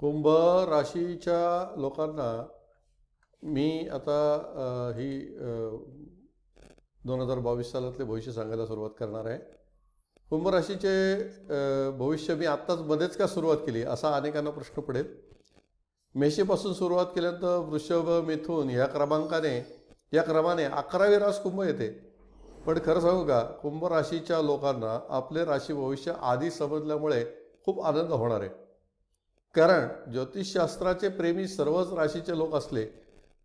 कुंभ राशीच्या लोकांना मी आता ही दोन हजार बावीस सालातले भविष्य सांगायला सुरुवात करणार आहे कुंभ राशीचे भविष्य मी आत्ताच मध्येच का सुरुवात केली असा अनेकांना प्रश्न पडेल मेषेपासून सुरुवात केल्यानंतर वृषभ मिथून या क्रमांकाने या क्रमाने अकरावी रास कुंभ येते पण खरं सांगू का कुंभ राशीच्या लोकांना आपले राशी भविष्य आधी समजल्यामुळे खूप आनंद होणार आहे कारण ज्योतिषशास्त्राचे प्रेमी सर्वच राशीचे लोक असले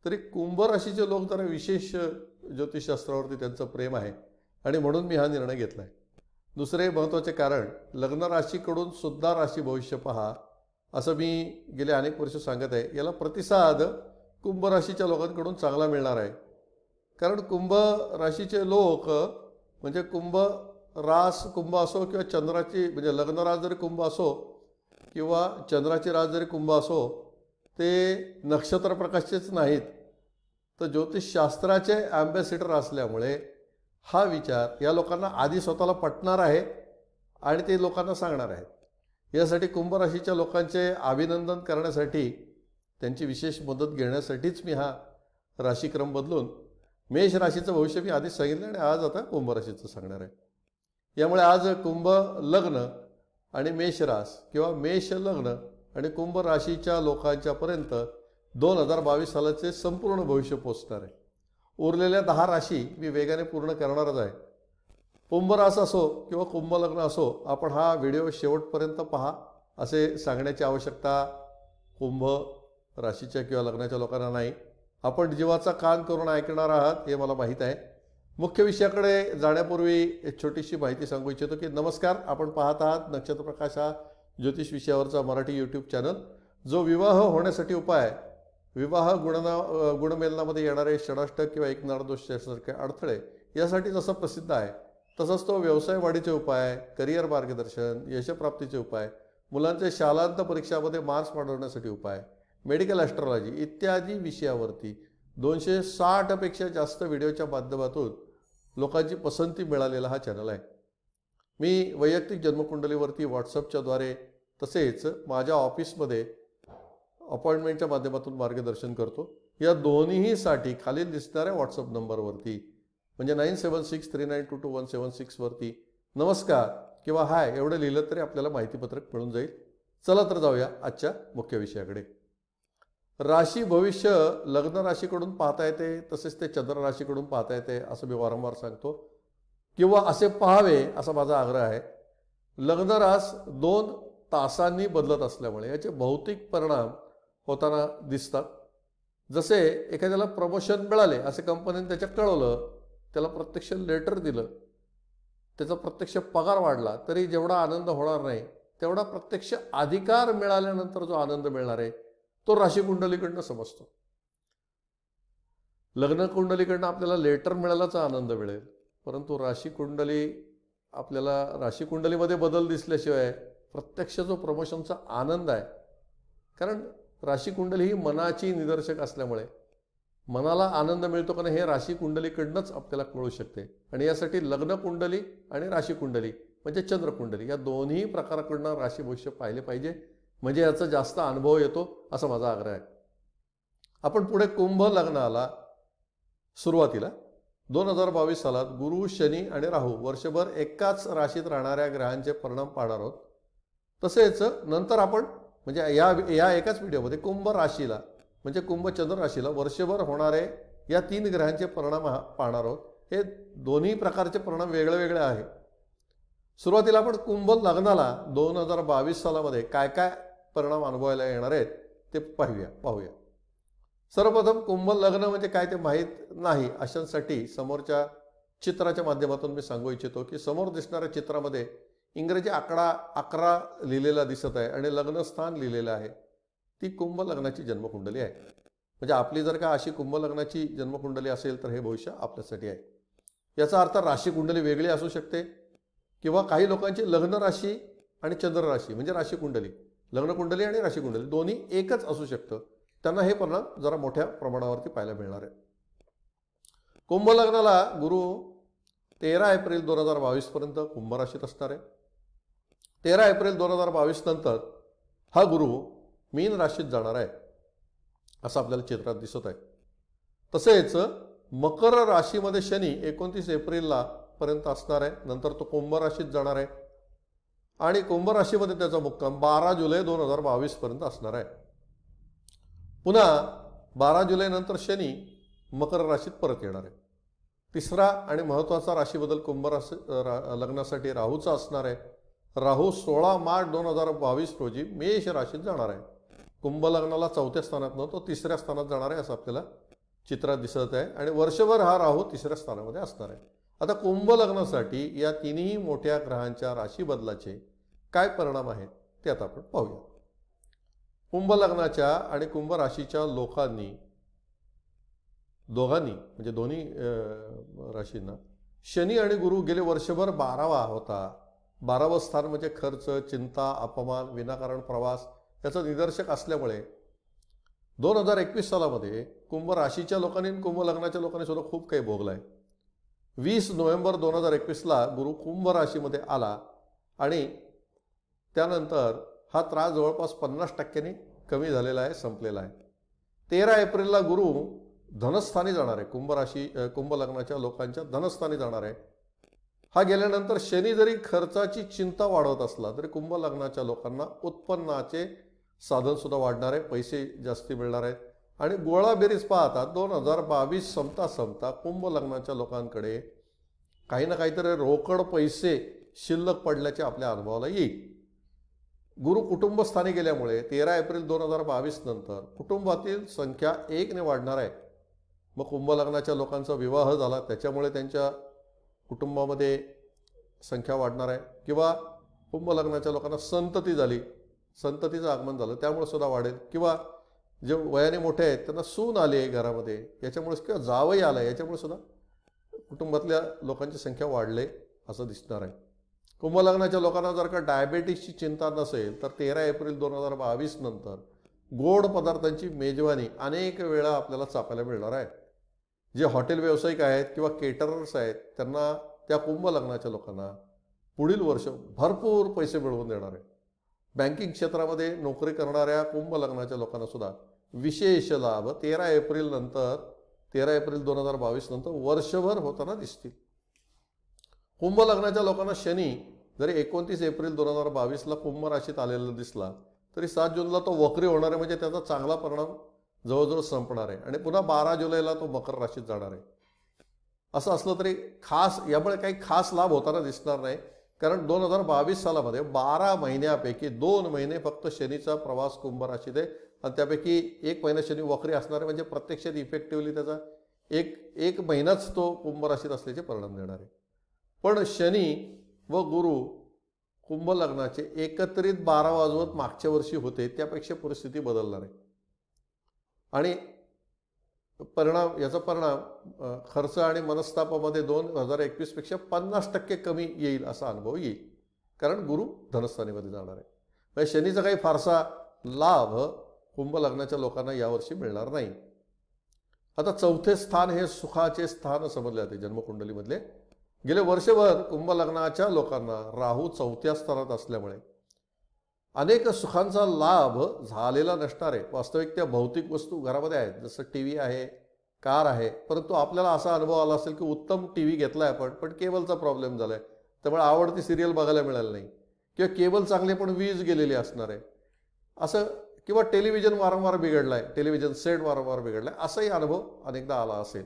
तरी कुंभ राशीचे लोक तर विशेष ज्योतिषशास्त्रावरती त्यांचं प्रेम आहे आणि म्हणून मी हा निर्णय घेतला आहे दुसरे महत्त्वाचे कारण लग्न राशीकडून सुद्धा राशी भविष्य पहा असं मी गेले अनेक वर्ष सांगत आहे याला प्रतिसाद कुंभ राशीच्या लोकांकडून चांगला मिळणार आहे कारण कुंभ राशीचे लोक म्हणजे कुंभ रास कुंभ असो किंवा चंद्राची म्हणजे लग्नराज जरी कुंभ असो किंवा चंद्राची रास जरी कुंभ असो ते नक्षत्र प्रकाशचेच नाहीत तर ज्योतिषशास्त्राचे ॲम्बॅसिडर असल्यामुळे हा विचार या लोकांना आधी स्वतःला पटणार आहे आणि ते लोकांना सांगणार आहेत यासाठी कुंभ राशीच्या लोकांचे अभिनंदन करण्यासाठी त्यांची विशेष मदत घेण्यासाठीच मी हा राशिक्रम बदलून मेष राशीचं भविष्य मी आधीच सांगितलं आणि आज आता कुंभ राशीचं सांगणार आहे यामुळे आज कुंभ लग्न आणि मेषरास किंवा मेष लग्न आणि कुंभ राशीच्या लोकांच्या पर्यंत दोन हजार बावीस सालाचे संपूर्ण भविष्य पोचणार आहे उरलेल्या दहा राशी मी वेगाने पूर्ण करणारच आहे कुंभरास असो किंवा कुंभलग्न असो आपण हा व्हिडिओ शेवटपर्यंत पहा असे सांगण्याची आवश्यकता कुंभ राशीच्या किंवा लग्नाच्या लोकांना नाही आपण जीवाचा कान करून ऐकणार आहात हे मला माहीत आहे मुख्य विषयाकडे जाण्यापूर्वी एक छोटीशी माहिती सांगू इच्छितो की नमस्कार आपण पाहत आहात नक्षत्रप्रकाश हा ज्योतिष विषयावरचा मराठी यूट्यूब चॅनल जो विवाह होण्यासाठी उपाय विवाह गुणना गुणमेलनामध्ये येणारे षडाष्ट किंवा एकनारदोष यासारखे अडथळे यासाठी जसा प्रसिद्ध आहे तसंच तो व्यवसाय वाढीचे उपाय करिअर मार्गदर्शन यशप्राप्तीचे उपाय मुलांचे शालांत परीक्षामध्ये मार्क्स वाढवण्यासाठी उपाय मेडिकल ॲस्ट्रॉलॉजी इत्यादी विषयावरती दोनशे साठपेक्षा जास्त व्हिडिओच्या माध्यमातून लोकांची पसंती मिळालेला हा चॅनल आहे मी वैयक्तिक जन्मकुंडलीवरती व्हॉट्सअपच्याद्वारे तसेच माझ्या ऑफिसमध्ये अपॉइंटमेंटच्या माध्यमातून मार्गदर्शन करतो या दोन्हीसाठी खालील दिसणाऱ्या व्हॉट्सअप नंबरवरती म्हणजे nine seven six three nine two two one seven सिक्सवरती नमस्कार किंवा हाय एवढं लिहिलं तरी आपल्याला माहितीपत्रक मिळून जाईल चला तर जाऊया आजच्या मुख्य विषयाकडे राशी भविष्य लग्न राशीकडून पाहता येते तसेच ते चंद्र राशीकडून पाहता येते असं मी वारंवार सांगतो किंवा असे पाहावे असा माझा आग्रह आहे लग्नरास दोन तासांनी बदलत असल्यामुळे याचे भौतिक परिणाम होताना दिसतात जसे एखाद्याला प्रमोशन मिळाले असे कंपनीने त्याच्या कळवलं त्याला प्रत्यक्ष लेटर दिलं त्याचा प्रत्यक्ष पगार वाढला तरी जेवढा आनंद होणार नाही तेवढा प्रत्यक्ष अधिकार मिळाल्यानंतर जो आनंद मिळणार आहे तो राशी कुंडलीकडनं समजतो लग्न कुंडलीकडनं आपल्याला लेटर मिळाल्याचा आनंद मिळेल परंतु राशी कुंडली आपल्याला राशी कुंडलीमध्ये बदल दिसल्याशिवाय प्रत्यक्ष जो प्रमोशनचा आनंद आहे कारण राशी कुंडली ही मनाची निदर्शक असल्यामुळे मनाला आनंद मिळतो का नाही हे राशी कुंडलीकडनंच आपल्याला कळू शकते आणि यासाठी लग्न कुंडली आणि राशी कुंडली म्हणजे चंद्रकुंडली या दोन्ही प्रकाराकडनं राशी भविष्य पाहिले पाहिजे म्हणजे याचा जास्त अनुभव येतो असा माझा आग्रह आहे आपण पुढे कुंभ लग्नाला सुरुवातीला दोन हजार बावीस सालात गुरु शनी आणि राहू वर्षभर एकाच राशीत राहणाऱ्या ग्रहांचे परिणाम पाहणार आहोत तसेच नंतर आपण म्हणजे या या एकाच व्हिडिओमध्ये कुंभ राशीला म्हणजे कुंभचंद्र राशीला वर्षभर होणारे या तीन ग्रहांचे परिणाम पाहणार आहोत हे दोन्ही प्रकारचे परिणाम वेगळे वेगळे आहे सुरुवातीला आपण कुंभ लग्नाला दोन हजार बावीस सालामध्ये काय काय परिणाम अनुभवायला येणार आहेत ते पाहूया पाहूया सर्वप्रथम कुंभ लग्न म्हणजे काय ते माहीत नाही अशांसाठी समोरच्या चित्राच्या माध्यमातून मी सांगू इच्छितो की समोर दिसणाऱ्या चित्रामध्ये इंग्रजी आकडा अकरा लिहिलेला दिसत आहे आणि लग्नस्थान लिहिलेलं आहे ती कुंभ लग्नाची जन्मकुंडली आहे म्हणजे आपली जर का अशी कुंभ लग्नाची जन्मकुंडली असेल तर हे भविष्य आपल्यासाठी आहे याचा अर्थ राशी कुंडली वेगळी असू शकते किंवा काही लोकांची लग्न राशी आणि चंद्र राशी म्हणजे राशी कुंडली लग्नकुंडली आणि कुंडली दोन्ही एकच असू शकतं त्यांना हे परिणाम जरा मोठ्या प्रमाणावरती पाहायला मिळणार आहे कुंभ लग्नाला गुरु तेरा एप्रिल दोन हजार बावीसपर्यंत कुंभ राशीत असणार आहे तेरा एप्रिल दोन हजार बावीस नंतर हा गुरु मीन राशीत जाणार आहे असं आपल्याला चित्रात दिसत आहे तसेच मकर राशीमध्ये शनी एकोणतीस एप्रिलला पर्यंत असणार आहे नंतर तो कुंभ राशीत जाणार आहे आणि कुंभ राशीमध्ये त्याचा मुक्काम बारा जुलै दोन हजार पर्यंत असणार आहे पुन्हा बारा जुलैनंतर शनी मकर राशीत परत येणार आहे तिसरा आणि महत्त्वाचा राशीबदल कुंभ रा लग्नासाठी राहूचा असणार आहे राहू सोळा मार्च दोन हजार बावीस रोजी मेष राशीत जाणार आहे कुंभ लग्नाला चौथ्या स्थानात न तो तिसऱ्या स्थानात जाणार आहे असं आपल्याला चित्रात दिसत आहे आणि वर्षभर हा राहू तिसऱ्या स्थानामध्ये असणार आहे आता कुंभ लग्नासाठी या तिन्ही मोठ्या ग्रहांच्या राशी बदलाचे काय परिणाम आहेत ते आता आपण पाहूया कुंभलग्नाच्या आणि कुंभ राशीच्या लोकांनी दोघांनी म्हणजे दोन्ही राशींना शनी आणि गुरु गेले वर्षभर बारावा होता बारावं स्थान म्हणजे खर्च चिंता अपमान विनाकारण प्रवास याचं निदर्शक असल्यामुळे दोन हजार एकवीस सालामध्ये कुंभ राशीच्या लोकांनी कुंभ लग्नाच्या लोकांनी सुद्धा खूप काही भोगलं आहे वीस नोव्हेंबर दोन हजार एकवीसला गुरु कुंभ राशीमध्ये आला आणि त्यानंतर हा त्रास जवळपास पन्नास टक्क्यांनी कमी झालेला आहे संपलेला आहे तेरा एप्रिलला गुरु धनस्थानी जाणार आहे कुंभराशी कुंभलग्नाच्या लोकांच्या धनस्थानी जाणार आहे हा गेल्यानंतर शनी जरी खर्चाची चिंता वाढवत असला तरी कुंभलग्नाच्या लोकांना उत्पन्नाचे साधनसुद्धा वाढणार आहे पैसे जास्ती मिळणार आहेत आणि गोळाबेरीज पाहता दोन हजार बावीस संपता संपता कुंभलग्नाच्या लोकांकडे काही ना काहीतरी रोकड पैसे शिल्लक पडल्याचे आपल्या अनुभवाला येईल गुरु कुटुंबस्थानी गेल्यामुळे तेरा एप्रिल दोन हजार बावीस नंतर कुटुंबातील संख्या एकने वाढणार आहे मग कुंभलग्नाच्या लोकांचा विवाह झाला त्याच्यामुळे त्यांच्या कुटुंबामध्ये संख्या वाढणार आहे किंवा कुंभलग्नाच्या लोकांना संतती झाली संततीचं आगमन झालं त्यामुळे सुद्धा वाढेल किंवा जे वयाने मोठे आहेत त्यांना सून आले आहे घरामध्ये याच्यामुळे किंवा जावई आलं आहे याच्यामुळे सुद्धा कुटुंबातल्या लोकांची संख्या वाढले असं दिसणार आहे कुंभलग्नाच्या लोकांना जर का डायबेटीसची चिंता नसेल तर तेरा एप्रिल दोन हजार बावीस नंतर गोड पदार्थांची मेजवानी अनेक वेळा आपल्याला चापायला मिळणार आहे जे हॉटेल व्यावसायिक आहेत किंवा केटरर्स आहेत त्यांना त्या कुंभलग्नाच्या लोकांना पुढील वर्ष भरपूर पैसे मिळवून देणार आहे बँकिंग क्षेत्रामध्ये नोकरी करणाऱ्या कुंभलग्नाच्या लोकांना सुद्धा विशेष लाभ तेरा एप्रिल नंतर तेरा एप्रिल दोन हजार बावीस नंतर वर्षभर होताना दिसतील कुंभ लग्नाच्या लोकांना शनी जरी एकोणतीस एप्रिल दोन हजार बावीसला कुंभ राशीत आलेला दिसला तरी सात जूनला तो वक्री होणार आहे म्हणजे त्याचा चांगला परिणाम जवळजवळ संपणार आहे आणि पुन्हा बारा जुलैला तो मकर राशीत जाणार आहे असं असलं तरी खास यामुळे काही खास लाभ होताना दिसणार नाही कारण दोन हजार बावीस सालामध्ये बारा महिन्यापैकी दोन महिने फक्त शनीचा प्रवास कुंभ राशीत आहे आणि त्यापैकी एक महिना शनी वक्री असणार आहे म्हणजे प्रत्यक्षात इफेक्टिव्हली त्याचा एक एक महिनाच तो कुंभ राशीत असल्याचे परिणाम देणार आहे पण शनी व गुरु कुंभलग्नाचे एकत्रित बारा वाजवत मागच्या वर्षी होते त्यापेक्षा परिस्थिती बदलणार आहे आणि परिणाम याचा परिणाम खर्च आणि मनस्तापामध्ये दोन हजार एकवीसपेक्षा पन्नास टक्के कमी येईल असा अनुभव येईल कारण गुरु धनस्थानीमध्ये जाणार आहे म्हणजे शनीचा काही फारसा लाभ कुंभलग्नाच्या लोकांना यावर्षी मिळणार नाही आता चौथे स्थान हे सुखाचे स्थान समजले जाते जन्मकुंडलीमधले गेले वर्षभर कुंभलग्नाच्या लोकांना राहू चौथ्या स्तरात असल्यामुळे अनेक सुखांचा लाभ झालेला नसणार आहे वास्तविक त्या भौतिक वस्तू घरामध्ये आहेत जसं टी व्ही आहे कार आहे परंतु आपल्याला असा अनुभव आला असेल की उत्तम टी व्ही घेतला आहे आपण पण केबलचा प्रॉब्लेम झाला आहे त्यामुळे आवडती सिरियल बघायला मिळाली नाही किंवा केबल चांगले पण वीज गेलेली असणार आहे असं किंवा टेलिव्हिजन वारंवार बिघडलाय टेलिव्हिजन सेट वारंवार बिघडला असाही अनुभव अनेकदा आला असेल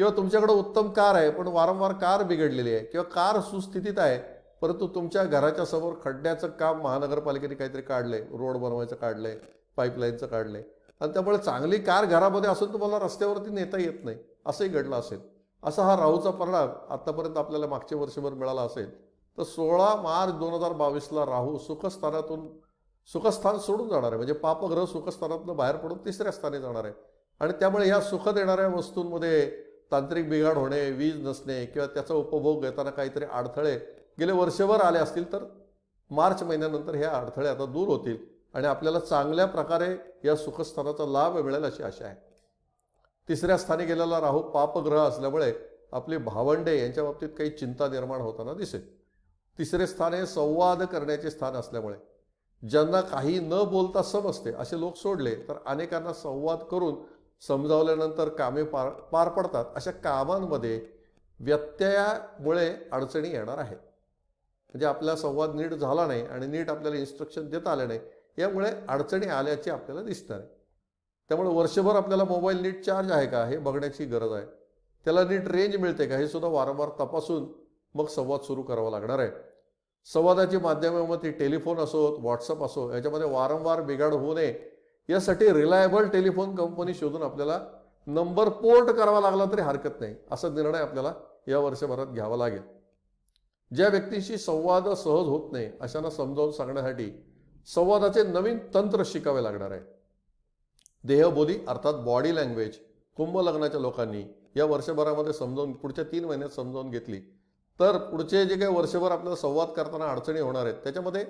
किंवा तुमच्याकडं उत्तम कार आहे पण वारंवार कार बिघडलेली आहे किंवा कार सुस्थितीत आहे परंतु तुमच्या घराच्या समोर खड्ड्याचं काम महानगरपालिकेने काहीतरी काढलं आहे रोड बनवायचं काढलं आहे पाईपलाईनचं काढलं आहे आणि त्यामुळे चांगली कार घरामध्ये असून तुम्हाला रस्त्यावरती नेता येत नाही असंही घडलं असेल असा हा राहूचा परिणाम आत्तापर्यंत आपल्याला मागच्या वर्षभर मिळाला असेल तर सोळा मार्च दोन हजार बावीसला राहू सुखस्थानातून सुखस्थान सोडून जाणार आहे म्हणजे पापग्रह सुखस्थानातून बाहेर पडून तिसऱ्या स्थानी जाणार आहे आणि त्यामुळे या सुख देणाऱ्या वस्तूंमध्ये तांत्रिक बिघाड होणे वीज नसणे किंवा त्याचा उपभोग घेताना काहीतरी अडथळे गेले वर्षभर आले असतील तर मार्च महिन्यानंतर हे अडथळे आता दूर होतील आणि आपल्याला चांगल्या प्रकारे या सुखस्थानाचा लाभ मिळेल अशी आशा आहे तिसऱ्या स्थानी गेलेला राहू पापग्रह असल्यामुळे आपले भावंडे यांच्या बाबतीत काही चिंता निर्माण होताना दिसेल तिसरे स्थान हे संवाद करण्याचे स्थान असल्यामुळे ज्यांना काही न बोलता समजते असे लोक सोडले तर अनेकांना संवाद करून समजावल्यानंतर कामे पार पार पडतात अशा कामांमध्ये व्यत्ययामुळे अडचणी येणार आहेत म्हणजे आपला संवाद नीट झाला नाही आणि नीट आपल्याला इन्स्ट्रक्शन देता आलं नाही यामुळे अडचणी आल्याची आपल्याला दिसणार आहे त्यामुळे वर्षभर आपल्याला मोबाईल नीट चार्ज आहे का हे बघण्याची गरज आहे त्याला नीट रेंज मिळते का हे सुद्धा वारंवार तपासून मग संवाद सुरू करावा लागणार आहे संवादाची माध्यमामध्ये टेलिफोन असोत व्हॉट्सअप असो याच्यामध्ये वारंवार बिघाड होऊ नये यासाठी रिलायबल टेलिफोन कंपनी शोधून आपल्याला नंबर पोर्ट करावा लागला तरी हरकत नाही असा निर्णय आपल्याला या वर्षभरात घ्यावा लागेल ज्या व्यक्तीशी संवाद सहज होत नाही अशांना समजावून सांगण्यासाठी संवादाचे नवीन तंत्र शिकावे लागणार आहे देहबोली अर्थात बॉडी लँग्वेज कुंभ लग्नाच्या लोकांनी या वर्षभरामध्ये समजावून पुढच्या तीन महिन्यात समजावून घेतली तर पुढचे जे काही वर्षभर आपल्याला संवाद करताना अडचणी होणार आहेत त्याच्यामध्ये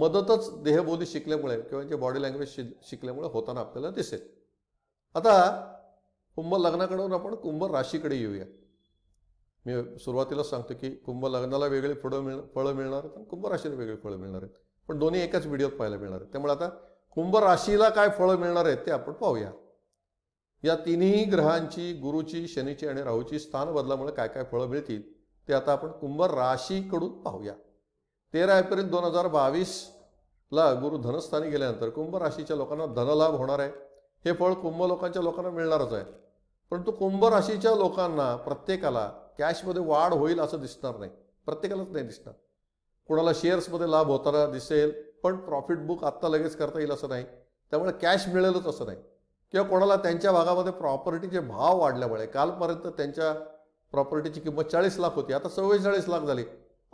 मदतच देहबोली शिकल्यामुळे किंवा जे बॉडी लँग्वेज शिक शिकल्यामुळे होताना आपल्याला दिसेल आता कुंभ लग्नाकडून आपण कुंभ राशीकडे येऊया मी सुरुवातीला सांगतो की कुंभ लग्नाला वेगळी फळं मिळ फळं मिळणार आहेत आणि कुंभ राशीला वेगळी फळं मिळणार आहेत पण दोन्ही एकाच व्हिडिओत पाहायला मिळणार आहेत त्यामुळे आता कुंभ राशीला काय फळं मिळणार आहेत ते आपण पाहूया या तिन्ही ग्रहांची गुरुची शनीची आणि राहूची स्थान बदलामुळे काय काय फळं मिळतील ते आता आपण कुंभ राशीकडून पाहूया तेरा एप्रिल दोन हजार बावीसला गुरु धनस्थानी गेल्यानंतर कुंभ राशीच्या लोकांना धनलाभ होणार आहे हे फळ कुंभ लोकांच्या लोकांना मिळणारच आहे परंतु कुंभ राशीच्या लोकांना प्रत्येकाला कॅशमध्ये वाढ होईल असं दिसणार नाही प्रत्येकालाच नाही दिसणार कोणाला शेअर्समध्ये लाभ होताना दिसेल पण प्रॉफिट बुक आत्ता लगेच करता येईल असं नाही त्यामुळे कॅश मिळेलच असं नाही किंवा कोणाला त्यांच्या भागामध्ये प्रॉपर्टीचे भाव वाढल्यामुळे कालपर्यंत त्यांच्या प्रॉपर्टीची किंमत चाळीस लाख होती आता चव्वेचाळीस लाख झाली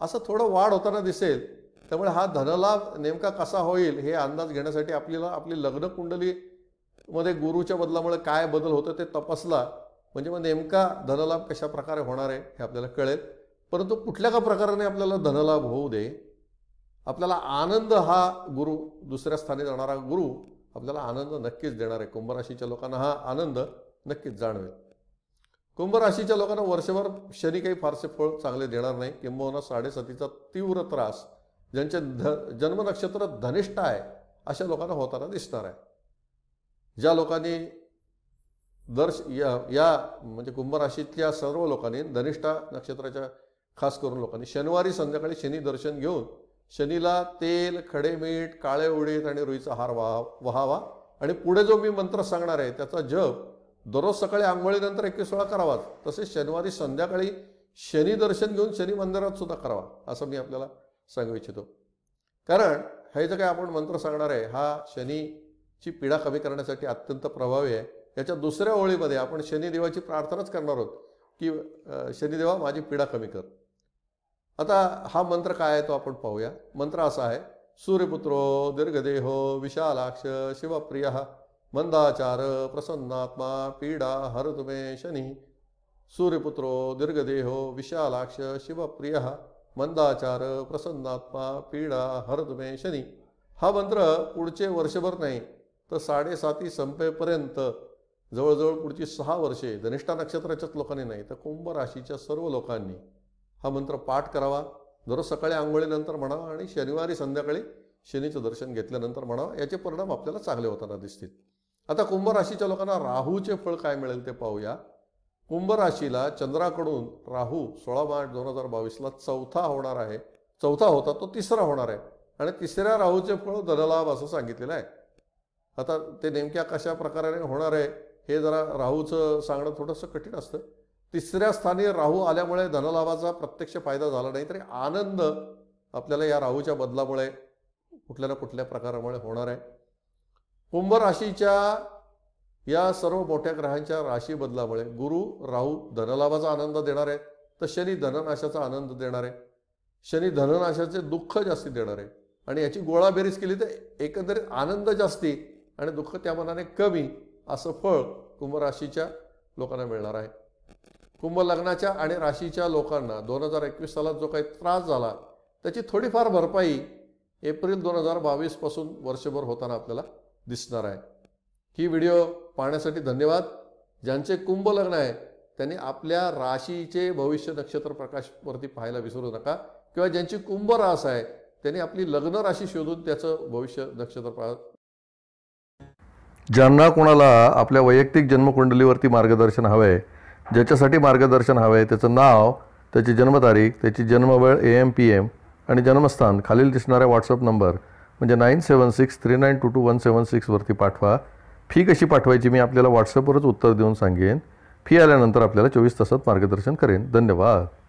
असं थोडं वाढ होताना दिसेल त्यामुळे हा धनलाभ नेमका कसा होईल हे अंदाज घेण्यासाठी आपल्याला आपली लग्न कुंडलीमध्ये गुरुच्या बदलामुळे काय बदल होतं ते तपासला म्हणजे मग नेमका धनलाभ कशा प्रकारे होणार आहे हे आपल्याला कळेल परंतु कुठल्या का प्रकाराने आपल्याला धनलाभ होऊ दे आपल्याला आनंद हा गुरु दुसऱ्या स्थानी जाणारा गुरु आपल्याला आनंद नक्कीच देणार आहे कुंभराशीच्या लोकांना हा आनंद नक्कीच जाणवेल कुंभ राशीच्या लोकांना वर्षभर शनी काही फारसे फळ चांगले देणार नाही किंबहुना साडेसातीचा तीव्र त्रास ज्यांचे ध नक्षत्र धनिष्ठ आहे अशा लोकांना होताना दिसणार आहे ज्या लोकांनी दर्श या या म्हणजे कुंभ सर्व लोकांनी धनिष्ठा नक्षत्राच्या खास करून लोकांनी शनिवारी संध्याकाळी शनी दर्शन घेऊन शनीला तेल खडे मीठ काळे उडीत आणि रुईचा हार वहा वहावा आणि पुढे जो मी मंत्र सांगणार आहे त्याचा जप दररोज सकाळी आंघोळीनंतर एकवीस वेळा करावाच तसेच शनिवारी संध्याकाळी शनी दर्शन घेऊन शनी मंदिरात सुद्धा करावा असं मी आपल्याला सांगू इच्छितो कारण हे जे काही आपण मंत्र सांगणार आहे हा शनीची पीडा कमी करण्यासाठी अत्यंत प्रभावी आहे याच्या दुसऱ्या ओळीमध्ये आपण शनिदेवाची प्रार्थनाच करणार आहोत की शनिदेवा माझी पीडा कमी कर आता हा मंत्र काय आहे तो आपण पाहूया मंत्र असा आहे सूर्यपुत्रो दीर्घदेहो विशालाक्ष शिवप्रिय मंदाचार प्रसन्नात्मा पीडा हर शनी सूर्यपुत्रो दीर्घदेहो विशालाक्ष शिवप्रिय मंदाचार प्रसन्नात्मा पीडा हर शनी हा मंत्र पुढचे वर्षभर नाही तर साडेसाती संपेपर्यंत जवळजवळ पुढची सहा वर्षे धनिष्ठा नक्षत्राच्याच लोकांनी नाही तर कुंभ राशीच्या सर्व लोकांनी हा मंत्र पाठ करावा दररोज सकाळी आंघोळीनंतर म्हणावा आणि शनिवारी संध्याकाळी शनीचं दर्शन घेतल्यानंतर म्हणावा याचे परिणाम आपल्याला चांगले होताना दिसतील आता कुंभ राशीच्या लोकांना राहूचे फळ काय मिळेल ते पाहूया कुंभ राशीला चंद्राकडून राहू सोळा मार्च दोन हजार बावीसला चौथा होणार आहे चौथा होता तो तिसरा होणार आहे आणि तिसऱ्या राहूचे फळ धनलाभ असं सांगितलेलं आहे आता ते नेमक्या कशा प्रकाराने होणार आहे हे जरा राहूचं सांगणं थोडंसं कठीण असतं तिसऱ्या स्थानी राहू आल्यामुळे धनलाभाचा प्रत्यक्ष फायदा झाला नाही तरी आनंद आपल्याला या राहूच्या बदलामुळे कुठल्या ना कुठल्या प्रकारामुळे होणार आहे कुंभ राशीच्या या सर्व मोठ्या ग्रहांच्या राशी बदलामुळे गुरु राहू धनलाभाचा आनंद देणार आहे तर शनी धननाशाचा आनंद देणार आहे शनी धननाशाचे दुःख जास्ती देणार आहे आणि याची गोळाबेरीज केली तर एकंदरीत आनंद जास्ती आणि दुःख त्या मनाने कमी असं फळ कुंभ राशीच्या लोकांना मिळणार आहे कुंभ लग्नाच्या आणि राशीच्या लोकांना दोन हजार एकवीस सालात जो काही त्रास झाला त्याची थोडीफार भरपाई एप्रिल दोन हजार बावीसपासून वर्षभर होताना आपल्याला दिसणार आहे ही व्हिडिओ पाहण्यासाठी धन्यवाद ज्यांचे कुंभ लग्न आहे त्यांनी आपल्या राशीचे भविष्य नक्षत्र प्रकाशवरती पाहायला विसरू नका किंवा ज्यांची कुंभ रास आहे त्यांनी आपली लग्न राशी शोधून त्याचं भविष्य नक्षत्र पाह ज्यांना कोणाला आपल्या वैयक्तिक जन्मकुंडलीवरती मार्गदर्शन हवं आहे ज्याच्यासाठी मार्गदर्शन हवं आहे त्याचं नाव त्याची जन्मतारीख त्याची जन्मवेळ ए एम पी एम आणि जन्मस्थान खालील दिसणाऱ्या व्हॉट्सअप नंबर म्हणजे nine seven six three nine two two one seven सिक्सवरती पाठवा फी कशी पाठवायची मी आपल्याला व्हॉट्सअपवरच उत्तर देऊन सांगेन फी आल्यानंतर आपल्याला चोवीस तासात मार्गदर्शन करेन धन्यवाद